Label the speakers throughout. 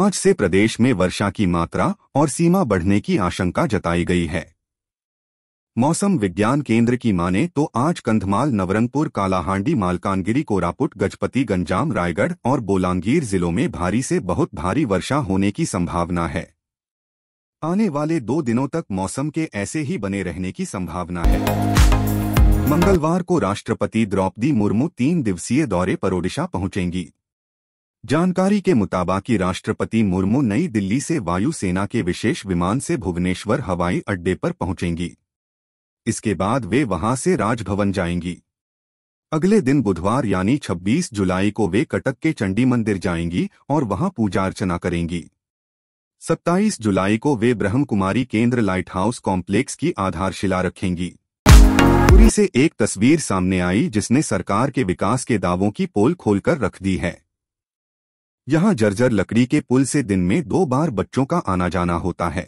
Speaker 1: आज से प्रदेश में वर्षा की मात्रा और सीमा बढ़ने की आशंका जताई गई है मौसम विज्ञान केंद्र की माने तो आज कंधमाल नवरंगपुर कालाहांडी मालकानगिरी कोरापुट गजपति गंजाम रायगढ़ और बोलांगीर जिलों में भारी से बहुत भारी वर्षा होने की संभावना है आने वाले दो दिनों तक मौसम के ऐसे ही बने रहने की संभावना है मंगलवार को राष्ट्रपति द्रौपदी मुर्मू तीन दिवसीय दौरे पर ओडिशा पहुंचेंगी जानकारी के मुताबिक राष्ट्रपति मुर्मू नई दिल्ली से वायुसेना के विशेष विमान से भुवनेश्वर हवाई अड्डे पर पहुंचेंगी इसके बाद वे वहां से राजभवन जाएंगी अगले दिन बुधवार यानी 26 जुलाई को वे कटक के चंडी मंदिर जाएंगी और वहां पूजा अर्चना करेंगी 27 जुलाई को वे ब्रह्म कुमारी केंद्र लाइट हाउस कॉम्प्लेक्स की आधारशिला रखेंगी पूरी से एक तस्वीर सामने आई जिसने सरकार के विकास के दावों की पोल खोलकर रख दी है यहाँ जर्जर लकड़ी के पुल से दिन में दो बार बच्चों का आना जाना होता है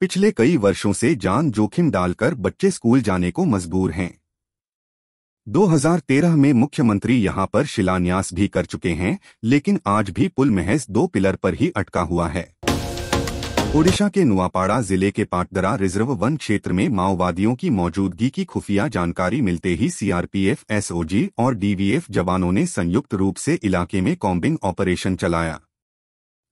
Speaker 1: पिछले कई वर्षों से जान जोखिम डालकर बच्चे स्कूल जाने को मजबूर हैं 2013 में मुख्यमंत्री यहां पर शिलान्यास भी कर चुके हैं लेकिन आज भी पुल महज दो पिलर पर ही अटका हुआ है ओडिशा के नुआपाड़ा जिले के पाटदरा रिजर्व वन क्षेत्र में माओवादियों की मौजूदगी की खुफिया जानकारी मिलते ही सीआरपीएफ एसओजी और डीवीएफ जवानों ने संयुक्त रूप से इलाके में कॉम्बिंग ऑपरेशन चलाया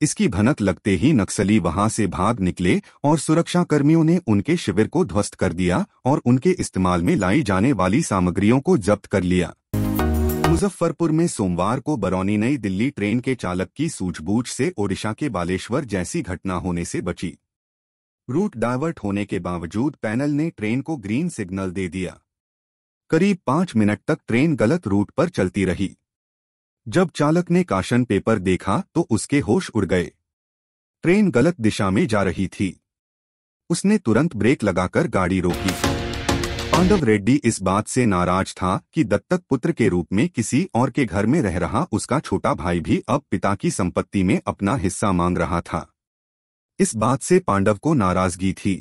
Speaker 1: इसकी भनक लगते ही नक्सली वहां से भाग निकले और सुरक्षाकर्मियों ने उनके शिविर को ध्वस्त कर दिया और उनके इस्तेमाल में लाई जाने वाली सामग्रियों को जब्त कर लिया मुजफ्फरपुर में सोमवार को बरौनी नई दिल्ली ट्रेन के चालक की सूझबूझ से ओडिशा के बालेश्वर जैसी घटना होने से बची रूट डायवर्ट होने के बावजूद पैनल ने ट्रेन को ग्रीन सिग्नल दे दिया करीब पांच मिनट तक ट्रेन गलत रूट पर चलती रही जब चालक ने काशन पेपर देखा तो उसके होश उड़ गए ट्रेन गलत दिशा में जा रही थी उसने तुरंत ब्रेक लगाकर गाड़ी रोकी पांडव रेड्डी इस बात से नाराज था कि दत्तक पुत्र के रूप में किसी और के घर में रह रहा उसका छोटा भाई भी अब पिता की संपत्ति में अपना हिस्सा मांग रहा था इस बात से पांडव को नाराजगी थी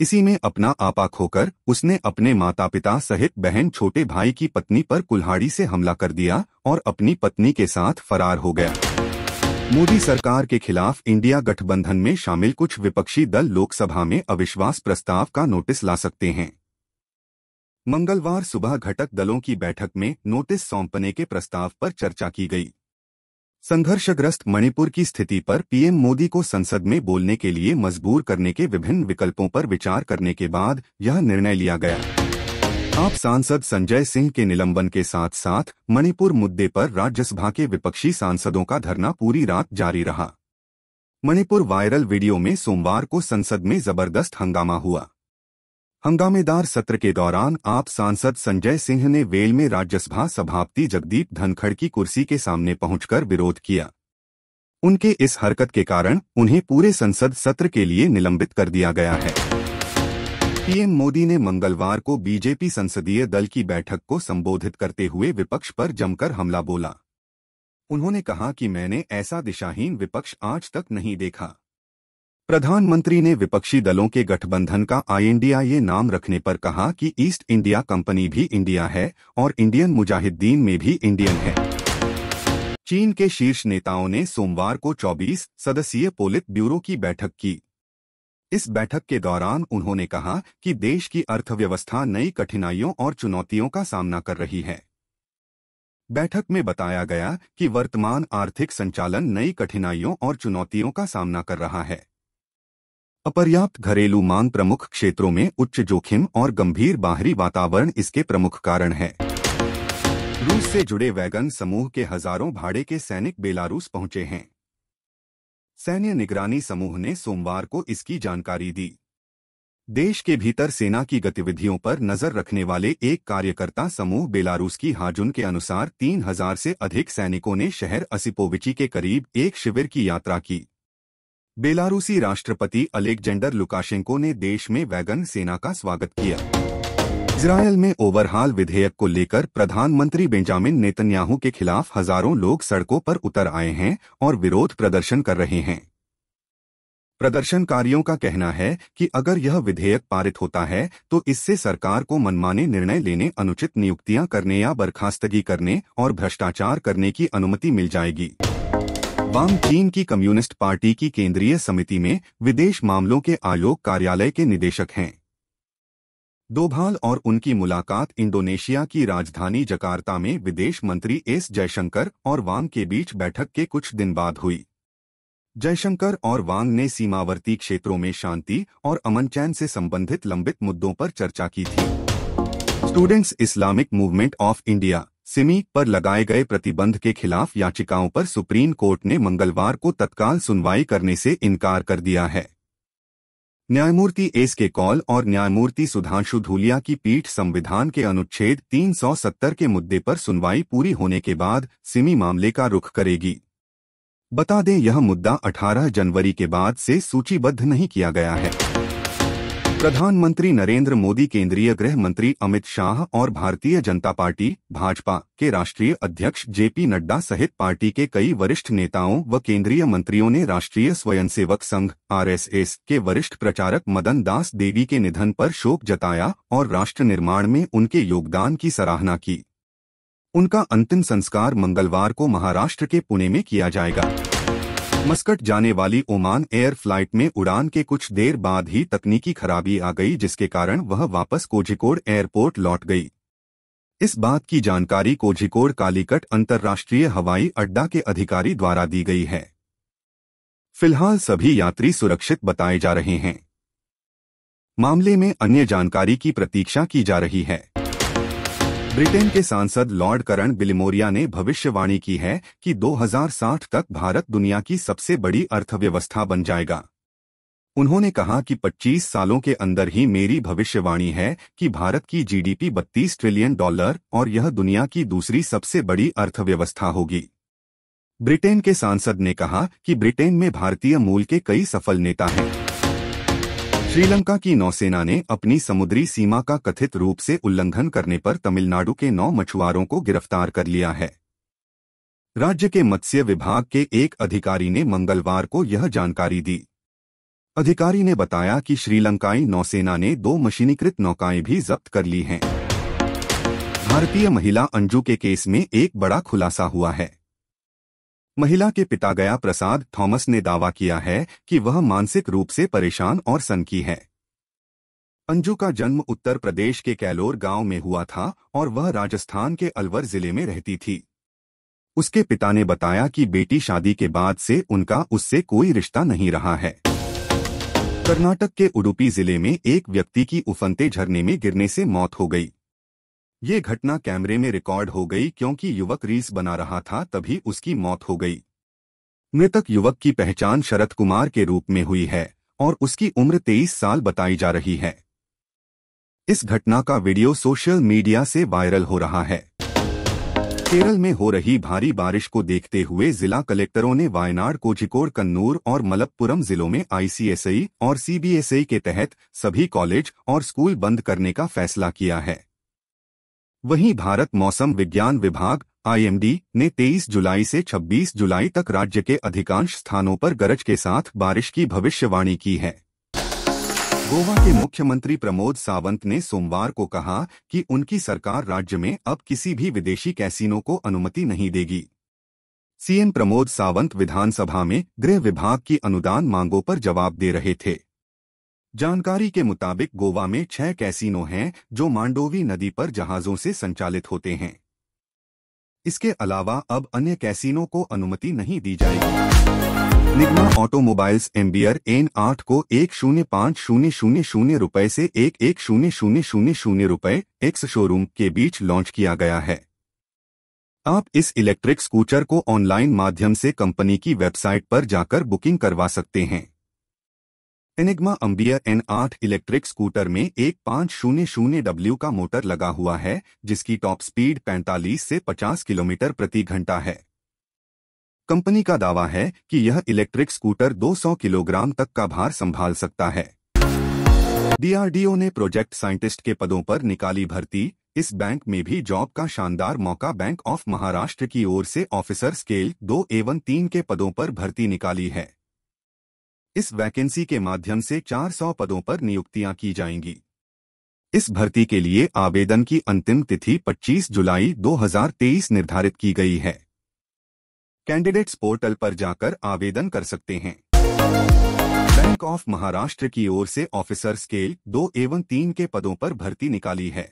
Speaker 1: इसी में अपना आपा खोकर उसने अपने माता पिता सहित बहन छोटे भाई की पत्नी पर कुल्हाड़ी से हमला कर दिया और अपनी पत्नी के साथ फरार हो गया मोदी सरकार के खिलाफ इंडिया गठबंधन में शामिल कुछ विपक्षी दल लोकसभा में अविश्वास प्रस्ताव का नोटिस ला सकते हैं मंगलवार सुबह घटक दलों की बैठक में नोटिस सौंपने के प्रस्ताव पर चर्चा की गई संघर्षग्रस्त मणिपुर की स्थिति पर पीएम मोदी को संसद में बोलने के लिए मजबूर करने के विभिन्न विकल्पों पर विचार करने के बाद यह निर्णय लिया गया आप सांसद संजय सिंह के निलंबन के साथ साथ मणिपुर मुद्दे पर राज्यसभा के विपक्षी सांसदों का धरना पूरी रात जारी रहा मणिपुर वायरल वीडियो में सोमवार को संसद में जबरदस्त हंगामा हुआ हंगामेदार सत्र के दौरान आप सांसद संजय सिंह ने वेल में राज्यसभा सभापति जगदीप धनखड़ की कुर्सी के सामने पहुंचकर विरोध किया उनके इस हरकत के कारण उन्हें पूरे संसद सत्र के लिए निलंबित कर दिया गया है पीएम मोदी ने मंगलवार को बीजेपी संसदीय दल की बैठक को संबोधित करते हुए विपक्ष पर जमकर हमला बोला उन्होंने कहा कि मैंने ऐसा दिशाहीन विपक्ष आज तक नहीं देखा प्रधानमंत्री ने विपक्षी दलों के गठबंधन का आईएनडीआईए नाम रखने पर कहा कि ईस्ट इंडिया कंपनी भी इंडिया है और इंडियन मुजाहिदीन में भी इंडियन है चीन के शीर्ष नेताओं ने सोमवार को 24 सदस्यीय पोलित ब्यूरो की बैठक की इस बैठक के दौरान उन्होंने कहा कि देश की अर्थव्यवस्था नई कठिनाइयों और चुनौतियों का सामना कर रही है बैठक में बताया गया कि वर्तमान आर्थिक संचालन नई कठिनाइयों और चुनौतियों का सामना कर रहा है अपर्याप्त घरेलू मांग प्रमुख क्षेत्रों में उच्च जोखिम और गंभीर बाहरी वातावरण इसके प्रमुख कारण है रूस से जुड़े वैगन समूह के हजारों भाड़े के सैनिक बेलारूस पहुंचे हैं सैन्य निगरानी समूह ने सोमवार को इसकी जानकारी दी देश के भीतर सेना की गतिविधियों पर नजर रखने वाले एक कार्यकर्ता समूह बेलारूस की हाजुन के अनुसार तीन हजार से अधिक सैनिकों ने शहर असिपोविची के करीब एक शिविर की यात्रा की बेलारूसी राष्ट्रपति अलेक्जेंडर लुकाशेंको ने देश में वैगन सेना का स्वागत किया इसराइल में ओवरहाल विधेयक को लेकर प्रधानमंत्री बेंजामिन नेतन्याहू के खिलाफ हजारों लोग सड़कों पर उतर आए हैं और विरोध प्रदर्शन कर रहे हैं प्रदर्शनकारियों का कहना है कि अगर यह विधेयक पारित होता है तो इससे सरकार को मनमाने निर्णय लेने अनुचित नियुक्तियां करने या बर्खास्तगी करने और भ्रष्टाचार करने की अनुमति मिल जाएगी वाम चीन की कम्युनिस्ट पार्टी की केंद्रीय समिति में विदेश मामलों के आयोग कार्यालय के निदेशक हैं दोभाल और उनकी मुलाकात इंडोनेशिया की राजधानी जकार्ता में विदेश मंत्री एस जयशंकर और वांग के बीच बैठक के कुछ दिन बाद हुई जयशंकर और वांग ने सीमावर्ती क्षेत्रों में शांति और अमन चैन से संबंधित लंबित मुद्दों पर चर्चा की थी Students Islamic Movement of India SIMI पर लगाए गए प्रतिबंध के खिलाफ याचिकाओं पर सुप्रीम कोर्ट ने मंगलवार को तत्काल सुनवाई करने से इनकार कर दिया है न्यायमूर्ति एस के कौल और न्यायमूर्ति सुधांशु धूलिया की पीठ संविधान के अनुच्छेद 370 के मुद्दे पर सुनवाई पूरी होने के बाद सिमी मामले का रुख करेगी बता दें यह मुद्दा 18 जनवरी के बाद से सूचीबद्ध नहीं किया गया है प्रधानमंत्री नरेंद्र मोदी केंद्रीय गृह मंत्री अमित शाह और भारतीय जनता पार्टी भाजपा के राष्ट्रीय अध्यक्ष जेपी नड्डा सहित पार्टी के कई वरिष्ठ नेताओं व केंद्रीय मंत्रियों ने राष्ट्रीय स्वयंसेवक संघ आरएसएस के वरिष्ठ प्रचारक मदन दास देवी के निधन पर शोक जताया और राष्ट्र निर्माण में उनके योगदान की सराहना की उनका अंतिम संस्कार मंगलवार को महाराष्ट्र के पुणे में किया जाएगा मस्कट जाने वाली ओमान एयर फ्लाइट में उड़ान के कुछ देर बाद ही तकनीकी खराबी आ गई जिसके कारण वह वापस कोझिकोड एयरपोर्ट लौट गई इस बात की जानकारी कोझिकोड कालीकट अंतर्राष्ट्रीय हवाई अड्डा के अधिकारी द्वारा दी गई है फिलहाल सभी यात्री सुरक्षित बताए जा रहे हैं मामले में अन्य जानकारी की प्रतीक्षा की जा रही है ब्रिटेन के सांसद लॉर्ड करण बिलिमोरिया ने भविष्यवाणी की है कि 2060 तक भारत दुनिया की सबसे बड़ी अर्थव्यवस्था बन जाएगा उन्होंने कहा कि 25 सालों के अंदर ही मेरी भविष्यवाणी है कि भारत की जीडीपी 32 ट्रिलियन डॉलर और यह दुनिया की दूसरी सबसे बड़ी अर्थव्यवस्था होगी ब्रिटेन के सांसद ने कहा कि ब्रिटेन में भारतीय मूल के कई सफल नेता हैं श्रीलंका की नौसेना ने अपनी समुद्री सीमा का कथित रूप से उल्लंघन करने पर तमिलनाडु के नौ मछुआरों को गिरफ्तार कर लिया है राज्य के मत्स्य विभाग के एक अधिकारी ने मंगलवार को यह जानकारी दी अधिकारी ने बताया कि श्रीलंकाई नौसेना ने दो मशीनीकृत नौकाएं भी जब्त कर ली हैं भारतीय महिला अंजू के केस में एक बड़ा खुलासा हुआ है महिला के पिता गया प्रसाद थॉमस ने दावा किया है कि वह मानसिक रूप से परेशान और सनकी है अंजू का जन्म उत्तर प्रदेश के कैलोर गांव में हुआ था और वह राजस्थान के अलवर जिले में रहती थी उसके पिता ने बताया कि बेटी शादी के बाद से उनका उससे कोई रिश्ता नहीं रहा है कर्नाटक के उडुपी जिले में एक व्यक्ति की उफनते झरने में गिरने से मौत हो गई ये घटना कैमरे में रिकॉर्ड हो गई क्योंकि युवक रीस बना रहा था तभी उसकी मौत हो गई मृतक युवक की पहचान शरद कुमार के रूप में हुई है और उसकी उम्र तेईस साल बताई जा रही है इस घटना का वीडियो सोशल मीडिया से वायरल हो रहा है केरल में हो रही भारी बारिश को देखते हुए जिला कलेक्टरों ने वायनाड कोझिकोड कन्नूर और मलप्पुरम जिलों में आईसीएसई और सीबीएसई के तहत सभी कॉलेज और स्कूल बंद करने का फैसला किया है वहीं भारत मौसम विज्ञान विभाग आईएमडी ने 23 जुलाई से 26 जुलाई तक राज्य के अधिकांश स्थानों पर गरज के साथ बारिश की भविष्यवाणी की है गोवा के मुख्यमंत्री प्रमोद सावंत ने सोमवार को कहा कि उनकी सरकार राज्य में अब किसी भी विदेशी कैसीनो को अनुमति नहीं देगी सीएम प्रमोद सावंत विधानसभा में गृह विभाग की अनुदान मांगों पर जवाब दे रहे थे जानकारी के मुताबिक गोवा में छह कैसीनो हैं जो मांडोवी नदी पर जहाज़ों से संचालित होते हैं इसके अलावा अब अन्य कैसीनो को अनुमति नहीं दी जाएगी निगमा ऑटोमोबाइल्स एम्बियर एन आठ को एक शून्य पाँच शून्य शून्य शून्य रुपये से एक एक शून्य शून्य शून्य शून्य रुपये एक्स शोरूम के बीच लॉन्च किया गया है आप इस इलेक्ट्रिक स्कूटर को ऑनलाइन माध्यम से कंपनी की वेबसाइट पर जाकर बुकिंग करवा सकते हैं एनिग्मा अम्बिया एन आठ इलेक्ट्रिक स्कूटर में एक पाँच शून्य शून्य डब्ल्यू का मोटर लगा हुआ है जिसकी टॉप स्पीड 45 से 50 किलोमीटर प्रति घंटा है कंपनी का दावा है कि यह इलेक्ट्रिक स्कूटर 200 किलोग्राम तक का भार संभाल सकता है डीआरडीओ ने प्रोजेक्ट साइंटिस्ट के पदों पर निकाली भर्ती इस बैंक में भी जॉब का शानदार मौका बैंक ऑफ महाराष्ट्र की ओर से ऑफिसर स्केल दो एवं तीन के पदों पर भर्ती निकाली है इस वैकेंसी के माध्यम से 400 पदों पर नियुक्तियां की जाएंगी इस भर्ती के लिए आवेदन की अंतिम तिथि 25 जुलाई 2023 निर्धारित की गई है कैंडिडेट्स पोर्टल पर जाकर आवेदन कर सकते हैं बैंक ऑफ महाराष्ट्र की ओर से ऑफिसर स्केल दो एवं तीन के पदों पर भर्ती निकाली है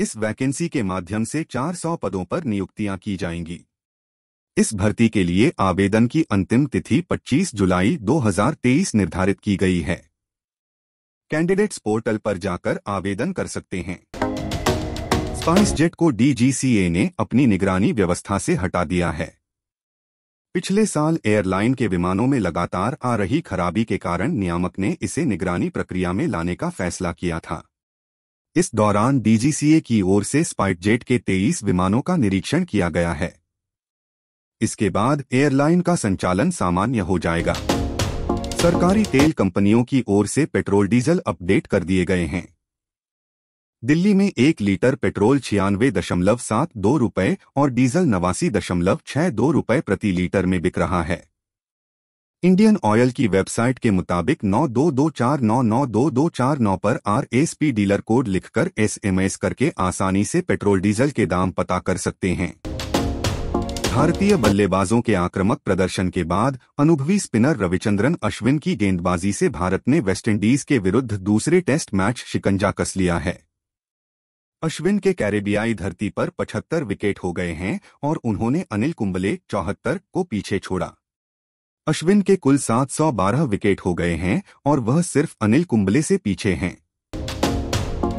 Speaker 1: इस वैकेंसी के माध्यम से 400 पदों पर नियुक्तियां की जाएंगी इस भर्ती के लिए आवेदन की अंतिम तिथि 25 जुलाई 2023 निर्धारित की गई है कैंडिडेट्स पोर्टल पर जाकर आवेदन कर सकते हैं स्पाइस जेट को डीजीसीए ने अपनी निगरानी व्यवस्था से हटा दिया है पिछले साल एयरलाइन के विमानों में लगातार आ रही खराबी के कारण नियामक ने इसे निगरानी प्रक्रिया में लाने का फैसला किया था इस दौरान डीजीसीए की ओर से जेट के 23 विमानों का निरीक्षण किया गया है इसके बाद एयरलाइन का संचालन सामान्य हो जाएगा सरकारी तेल कंपनियों की ओर से पेट्रोल डीजल अपडेट कर दिए गए हैं दिल्ली में एक लीटर पेट्रोल छियानवे दशमलव सात दो रुपये और डीजल नवासी दशमलव छः दो रुपये प्रति लीटर में बिक रहा है इंडियन ऑयल की वेबसाइट के मुताबिक नौ दो दो चार नौ नौ दो दो चार नौ पर R S P dealer code लिखकर एसएमएस करके आसानी से पेट्रोल डीजल के दाम पता कर सकते हैं भारतीय बल्लेबाजों के आक्रामक प्रदर्शन के बाद अनुभवी स्पिनर रविचंद्रन अश्विन की गेंदबाजी से भारत ने वेस्टइंडीज के विरुद्ध दूसरे टेस्ट मैच शिकंजा कस लिया है अश्विन के कैरेबियाई धरती पर 75 विकेट हो गए हैं और उन्होंने अनिल कुंबले चौहत्तर को पीछे छोड़ा अश्विन के कुल 712 विकेट हो गए हैं और वह सिर्फ अनिल कुंबले से पीछे हैं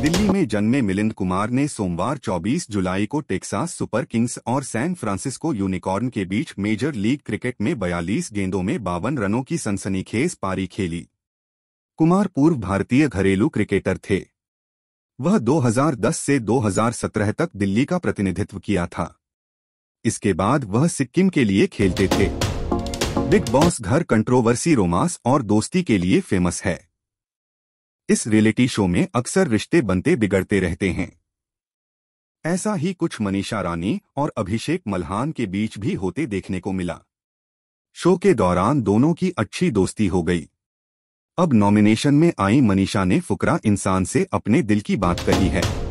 Speaker 1: दिल्ली में जन्मे मिलिंद कुमार ने सोमवार 24 जुलाई को टेक्सास सुपर किंग्स और सैन फ्रांसिस्को यूनिकॉर्न के बीच मेजर लीग क्रिकेट में 42 गेंदों में बावन रनों की सनसनीखेज पारी खेली कुमार पूर्व भारतीय घरेलू क्रिकेटर थे वह 2010 से 2017 तक दिल्ली का प्रतिनिधित्व किया था इसके बाद वह सिक्किम के लिए खेलते थे बिग बॉस घर कंट्रोवर्सी रोमांस और दोस्ती के लिए फेमस है इस रियलिटी शो में अक्सर रिश्ते बनते बिगड़ते रहते हैं ऐसा ही कुछ मनीषा रानी और अभिषेक मल्हान के बीच भी होते देखने को मिला शो के दौरान दोनों की अच्छी दोस्ती हो गई अब नॉमिनेशन में आई मनीषा ने फुकरा इंसान से अपने दिल की बात कही है